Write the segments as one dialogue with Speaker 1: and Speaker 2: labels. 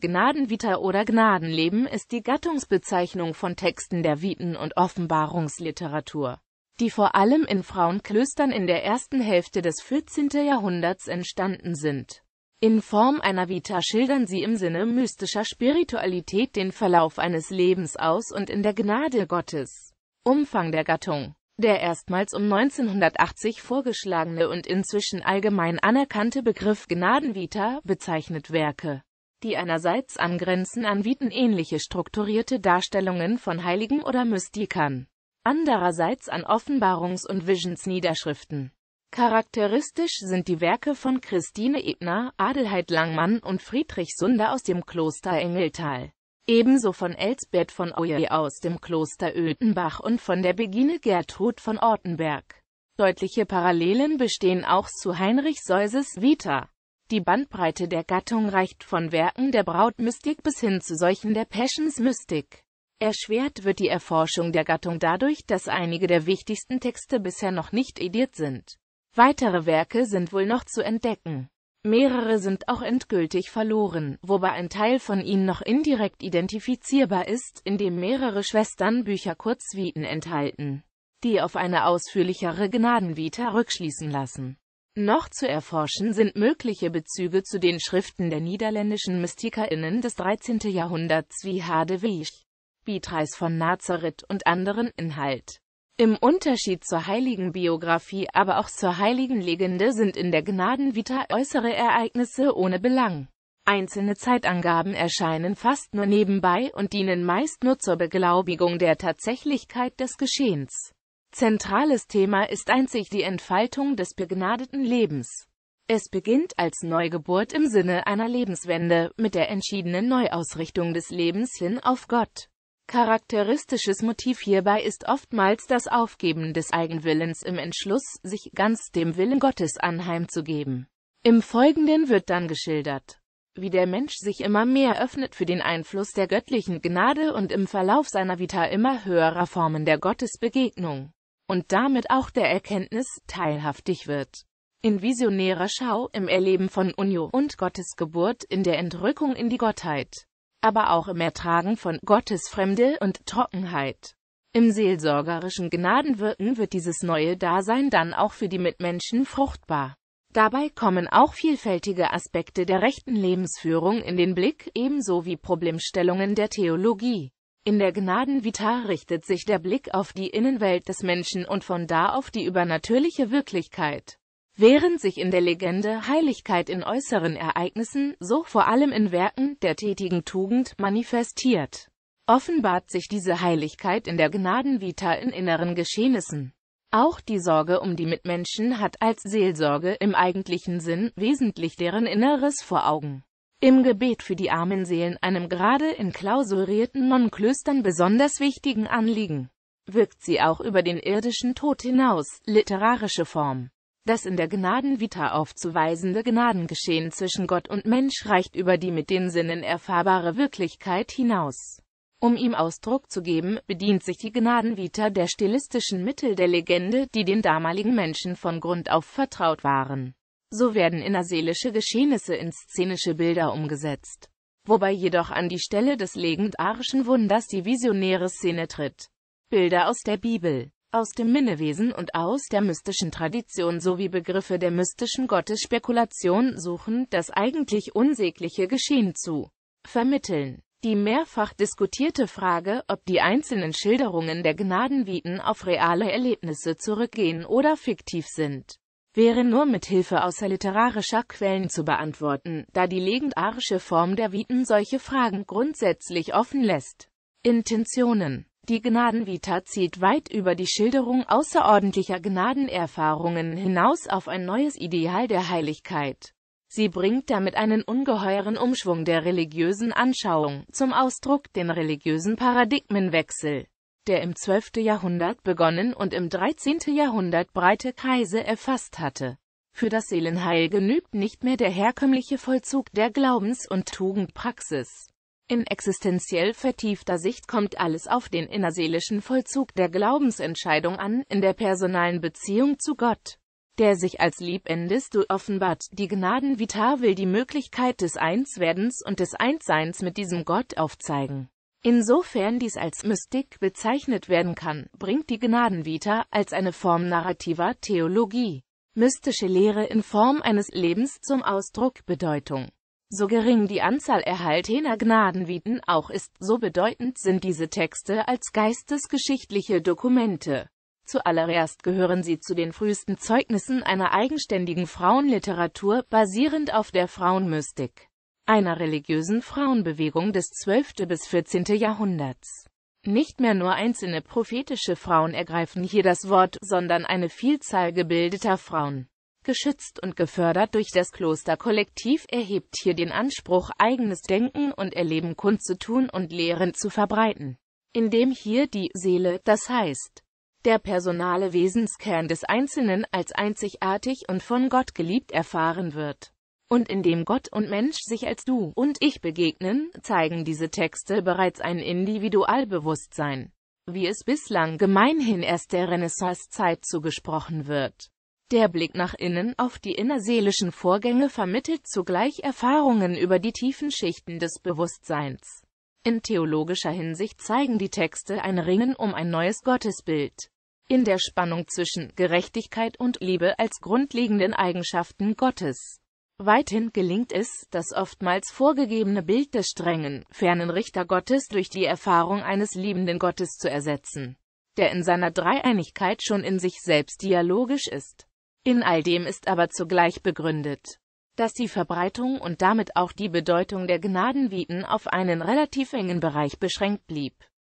Speaker 1: Gnadenvita oder Gnadenleben ist die Gattungsbezeichnung von Texten der Viten- und Offenbarungsliteratur, die vor allem in Frauenklöstern in der ersten Hälfte des 14. Jahrhunderts entstanden sind. In Form einer Vita schildern sie im Sinne mystischer Spiritualität den Verlauf eines Lebens aus und in der Gnade Gottes. Umfang der Gattung der erstmals um 1980 vorgeschlagene und inzwischen allgemein anerkannte Begriff Gnadenvita bezeichnet Werke, die einerseits angrenzen an Viten ähnliche strukturierte Darstellungen von Heiligen oder Mystikern, andererseits an Offenbarungs- und Visionsniederschriften. Charakteristisch sind die Werke von Christine Ebner, Adelheid Langmann und Friedrich Sunder aus dem Kloster Engeltal, ebenso von Elsbeth von Oye aus dem Kloster Ödenbach und von der Begine Gertrud von Ortenberg. Deutliche Parallelen bestehen auch zu Heinrich Seuses Vita. Die Bandbreite der Gattung reicht von Werken der Brautmystik bis hin zu solchen der Passionsmystik. Erschwert wird die Erforschung der Gattung dadurch, dass einige der wichtigsten Texte bisher noch nicht ediert sind. Weitere Werke sind wohl noch zu entdecken. Mehrere sind auch endgültig verloren, wobei ein Teil von ihnen noch indirekt identifizierbar ist, indem mehrere Schwestern Schwesternbücher Kurzviten enthalten, die auf eine ausführlichere Gnadenvita rückschließen lassen. Noch zu erforschen sind mögliche Bezüge zu den Schriften der niederländischen MystikerInnen des 13. Jahrhunderts wie Hadewig, Beatrice von Nazareth und anderen Inhalt. Im Unterschied zur heiligen Biografie, aber auch zur heiligen Legende sind in der Gnadenvita äußere Ereignisse ohne Belang. Einzelne Zeitangaben erscheinen fast nur nebenbei und dienen meist nur zur Beglaubigung der Tatsächlichkeit des Geschehens. Zentrales Thema ist einzig die Entfaltung des begnadeten Lebens. Es beginnt als Neugeburt im Sinne einer Lebenswende, mit der entschiedenen Neuausrichtung des Lebens hin auf Gott. Charakteristisches Motiv hierbei ist oftmals das Aufgeben des Eigenwillens im Entschluss, sich ganz dem Willen Gottes anheimzugeben. Im Folgenden wird dann geschildert, wie der Mensch sich immer mehr öffnet für den Einfluss der göttlichen Gnade und im Verlauf seiner Vita immer höherer Formen der Gottesbegegnung und damit auch der Erkenntnis teilhaftig wird. In visionärer Schau, im Erleben von Unio und Gottes Geburt, in der Entrückung in die Gottheit, aber auch im Ertragen von Gottesfremde und Trockenheit. Im seelsorgerischen Gnadenwirken wird dieses neue Dasein dann auch für die Mitmenschen fruchtbar. Dabei kommen auch vielfältige Aspekte der rechten Lebensführung in den Blick, ebenso wie Problemstellungen der Theologie. In der Gnadenvita richtet sich der Blick auf die Innenwelt des Menschen und von da auf die übernatürliche Wirklichkeit. Während sich in der Legende Heiligkeit in äußeren Ereignissen, so vor allem in Werken der tätigen Tugend, manifestiert, offenbart sich diese Heiligkeit in der Gnadenvita in inneren Geschehnissen. Auch die Sorge um die Mitmenschen hat als Seelsorge im eigentlichen Sinn wesentlich deren Inneres vor Augen im Gebet für die armen Seelen, einem gerade in klausurierten Nonnenklöstern besonders wichtigen Anliegen, wirkt sie auch über den irdischen Tod hinaus, literarische Form. Das in der Gnadenvita aufzuweisende Gnadengeschehen zwischen Gott und Mensch reicht über die mit den Sinnen erfahrbare Wirklichkeit hinaus. Um ihm Ausdruck zu geben, bedient sich die Gnadenvita der stilistischen Mittel der Legende, die den damaligen Menschen von Grund auf vertraut waren. So werden innerseelische Geschehnisse in szenische Bilder umgesetzt, wobei jedoch an die Stelle des legendarischen Wunders die visionäre Szene tritt. Bilder aus der Bibel, aus dem Minnewesen und aus der mystischen Tradition sowie Begriffe der mystischen Gottesspekulation suchen, das eigentlich unsägliche Geschehen zu vermitteln. Die mehrfach diskutierte Frage, ob die einzelnen Schilderungen der Gnadenwieten auf reale Erlebnisse zurückgehen oder fiktiv sind, wäre nur mit Hilfe außer literarischer Quellen zu beantworten, da die legendarische Form der Viten solche Fragen grundsätzlich offen lässt. Intentionen Die Gnadenvita zielt weit über die Schilderung außerordentlicher Gnadenerfahrungen hinaus auf ein neues Ideal der Heiligkeit. Sie bringt damit einen ungeheuren Umschwung der religiösen Anschauung zum Ausdruck, den religiösen Paradigmenwechsel der im 12. Jahrhundert begonnen und im 13. Jahrhundert breite Kreise erfasst hatte. Für das Seelenheil genügt nicht mehr der herkömmliche Vollzug der Glaubens- und Tugendpraxis. In existenziell vertiefter Sicht kommt alles auf den innerseelischen Vollzug der Glaubensentscheidung an, in der personalen Beziehung zu Gott, der sich als Liebendes du offenbart. Die Gnaden Vita will die Möglichkeit des Einswerdens und des Einsseins mit diesem Gott aufzeigen. Insofern dies als Mystik bezeichnet werden kann, bringt die Gnadenvita als eine Form narrativer Theologie mystische Lehre in Form eines Lebens zum Ausdruck Bedeutung. So gering die Anzahl erhaltener Gnadenviten auch ist, so bedeutend sind diese Texte als geistesgeschichtliche Dokumente. Zuallererst gehören sie zu den frühesten Zeugnissen einer eigenständigen Frauenliteratur, basierend auf der Frauenmystik einer religiösen Frauenbewegung des 12. bis 14. Jahrhunderts. Nicht mehr nur einzelne prophetische Frauen ergreifen hier das Wort, sondern eine Vielzahl gebildeter Frauen. Geschützt und gefördert durch das Klosterkollektiv erhebt hier den Anspruch, eigenes Denken und Erleben kundzutun und Lehren zu verbreiten. Indem hier die Seele, das heißt, der personale Wesenskern des Einzelnen als einzigartig und von Gott geliebt erfahren wird und in dem Gott und Mensch sich als du und ich begegnen, zeigen diese Texte bereits ein Individualbewusstsein, wie es bislang gemeinhin erst der Renaissancezeit zugesprochen wird. Der Blick nach innen auf die innerseelischen Vorgänge vermittelt zugleich Erfahrungen über die tiefen Schichten des Bewusstseins. In theologischer Hinsicht zeigen die Texte ein Ringen um ein neues Gottesbild. In der Spannung zwischen Gerechtigkeit und Liebe als grundlegenden Eigenschaften Gottes. Weithin gelingt es, das oftmals vorgegebene Bild des strengen, fernen Richtergottes durch die Erfahrung eines liebenden Gottes zu ersetzen, der in seiner Dreieinigkeit schon in sich selbst dialogisch ist. In all dem ist aber zugleich begründet, dass die Verbreitung und damit auch die Bedeutung der Gnadenwieten auf einen relativ engen Bereich beschränkt blieb.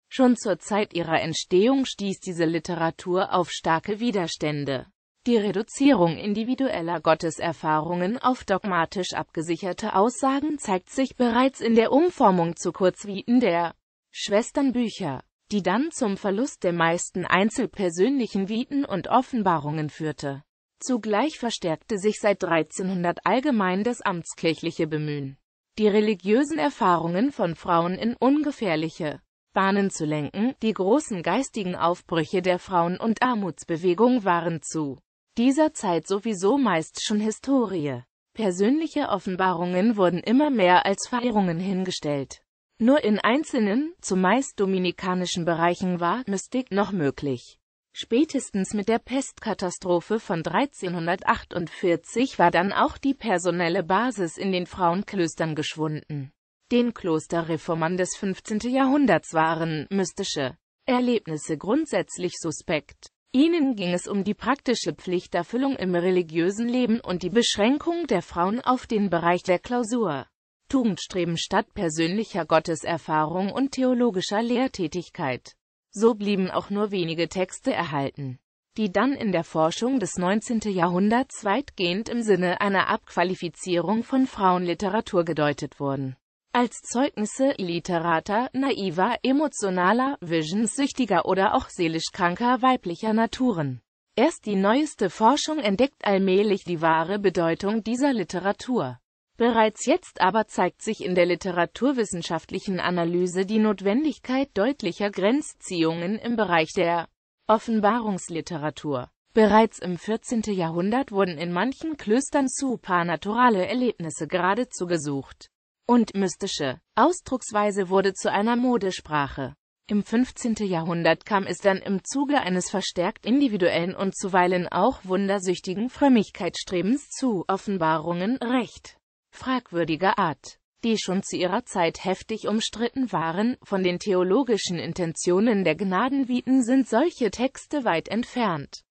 Speaker 1: Schon zur Zeit ihrer Entstehung stieß diese Literatur auf starke Widerstände. Die Reduzierung individueller Gotteserfahrungen auf dogmatisch abgesicherte Aussagen zeigt sich bereits in der Umformung zu Kurzwieten der Schwesternbücher, die dann zum Verlust der meisten einzelpersönlichen Wieten und Offenbarungen führte. Zugleich verstärkte sich seit 1300 allgemein das amtskirchliche Bemühen, die religiösen Erfahrungen von Frauen in ungefährliche Bahnen zu lenken. Die großen geistigen Aufbrüche der Frauen- und Armutsbewegung waren zu dieser Zeit sowieso meist schon Historie. Persönliche Offenbarungen wurden immer mehr als Verehrungen hingestellt. Nur in einzelnen, zumeist dominikanischen Bereichen war Mystik noch möglich. Spätestens mit der Pestkatastrophe von 1348 war dann auch die personelle Basis in den Frauenklöstern geschwunden. Den Klosterreformern des 15. Jahrhunderts waren mystische Erlebnisse grundsätzlich suspekt. Ihnen ging es um die praktische Pflichterfüllung im religiösen Leben und die Beschränkung der Frauen auf den Bereich der Klausur. Tugendstreben statt persönlicher Gotteserfahrung und theologischer Lehrtätigkeit. So blieben auch nur wenige Texte erhalten, die dann in der Forschung des 19. Jahrhunderts weitgehend im Sinne einer Abqualifizierung von Frauenliteratur gedeutet wurden als Zeugnisse literater, naiver, emotionaler, visionssüchtiger oder auch seelisch kranker weiblicher Naturen. Erst die neueste Forschung entdeckt allmählich die wahre Bedeutung dieser Literatur. Bereits jetzt aber zeigt sich in der literaturwissenschaftlichen Analyse die Notwendigkeit deutlicher Grenzziehungen im Bereich der Offenbarungsliteratur. Bereits im 14. Jahrhundert wurden in manchen Klöstern supernaturale Erlebnisse geradezu gesucht und mystische Ausdrucksweise wurde zu einer Modesprache. Im 15. Jahrhundert kam es dann im Zuge eines verstärkt individuellen und zuweilen auch wundersüchtigen Frömmigkeitsstrebens zu Offenbarungen recht fragwürdiger Art, die schon zu ihrer Zeit heftig umstritten waren. Von den theologischen Intentionen der Gnadenviten sind solche Texte weit entfernt.